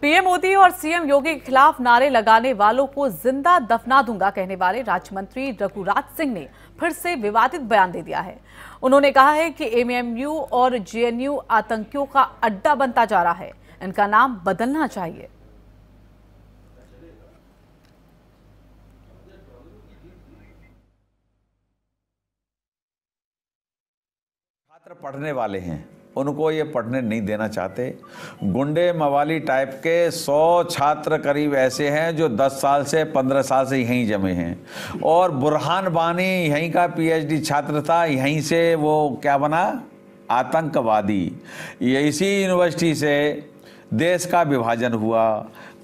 PM Modi और CM योगी के खिलाफ नारे लगाने वालों को जिंदा दफना दूंगा कहने वाले राज्य मंत्री रघुराज सिंह ने फिर से विवादित बयान दे दिया है उन्होंने कहा है कि एमएमयू और जेएनयू आतंकियों का अड्डा बनता जा रहा है इनका नाम बदलना चाहिए छात्र पढ़ने वाले हैं उनको ये पढ़ने नहीं देना चाहते गुंडे मवाली टाइप के सौ छात्र करीब ऐसे हैं जो दस साल से पंद्रह साल से यहीं जमे हैं और बुरहान बानी यहीं का पीएचडी छात्र था यहीं से वो क्या बना आतंकवादी ये इसी यूनिवर्सिटी से देश का विभाजन हुआ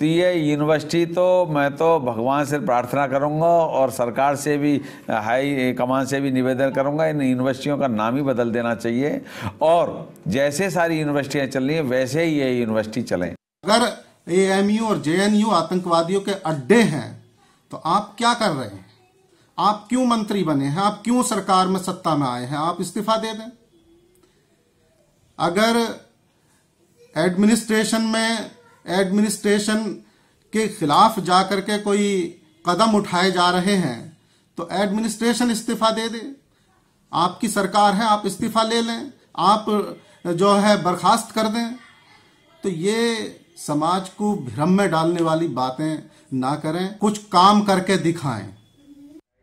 तो ये यूनिवर्सिटी तो मैं तो भगवान से प्रार्थना करूँगा और सरकार से भी हाई कमान से भी निवेदन करूँगा इन यूनिवर्सिटियों का नाम ही बदल देना चाहिए और जैसे सारी यूनिवर्सिटियाँ चल रही हैं वैसे ही ये यूनिवर्सिटी चलें अगर ए और जे आतंकवादियों के अड्डे हैं तो आप क्या कर रहे हैं आप क्यों मंत्री बने हैं आप क्यों सरकार में सत्ता में आए हैं आप इस्तीफा दे दें अगर एडमिनिस्ट्रेशन में एडमिनिस्ट्रेशन के खिलाफ जाकर के कोई कदम उठाए जा रहे हैं तो एडमिनिस्ट्रेशन इस्तीफा दे दे आपकी सरकार है आप इस्तीफा ले लें आप जो है बर्खास्त कर दें तो ये समाज को भ्रम में डालने वाली बातें ना करें कुछ काम करके दिखाएं